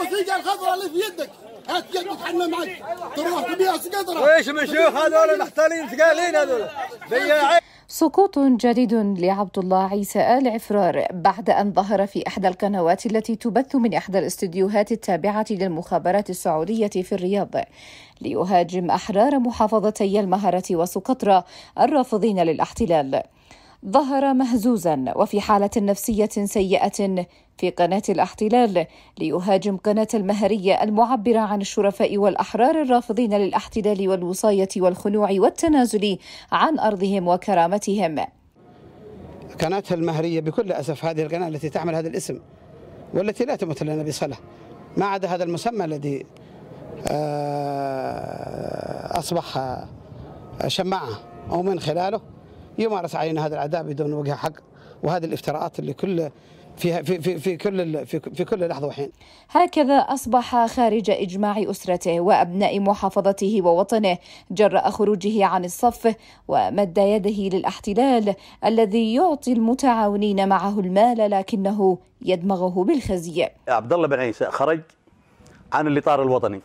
الوثيقه أيوة، الخضراء اللي في يدك هات يدك حنا معك تروح تبيع سقطره ويش من شيوخ هذول المحتالين ثقالين هذول بياعين سقوط جديد لعبد الله عيسى آل عفرار بعد أن ظهر في إحدى القنوات التي تبث من إحدى الاستديوهات التابعة للمخابرات السعودية في الرياض ليهاجم أحرار محافظتي المهرة وسقطرى الرافضين للاحتلال ظهر مهزوزا وفي حالة نفسية سيئة في قناة الاحتلال ليهاجم قناة المهرية المعبرة عن الشرفاء والأحرار الرافضين للاحتلال والوصاية والخنوع والتنازل عن أرضهم وكرامتهم قناة المهرية بكل أسف هذه القناة التي تعمل هذا الاسم والتي لا تمثل لنا بصلة ما عدا هذا المسمى الذي آه، أصبح شماعة أو من خلاله يمارس علينا هذا العداء بدون وجه حق وهذه الافتراءات اللي كل في في في كل في, في كل لحظه وحين. هكذا اصبح خارج اجماع اسرته وابناء محافظته ووطنه جراء خروجه عن الصف ومد يده للاحتلال الذي يعطي المتعاونين معه المال لكنه يدمغه بالخزي. عبد الله بن عيسى خرج عن الاطار الوطني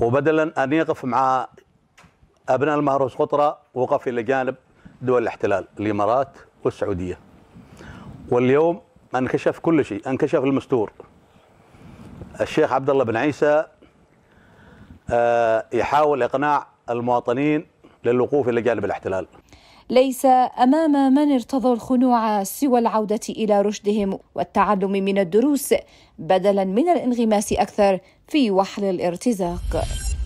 وبدلا ان يقف مع أبناء المهروس قطرة وقف إلى جانب دول الاحتلال الإمارات والسعودية واليوم انكشف كل شيء انكشف المستور الشيخ عبد الله بن عيسى آه، يحاول إقناع المواطنين للوقوف إلى جانب الاحتلال ليس امام من ارتضوا الخنوع سوى العوده الى رشدهم والتعلم من الدروس بدلا من الانغماس اكثر في وحل الارتزاق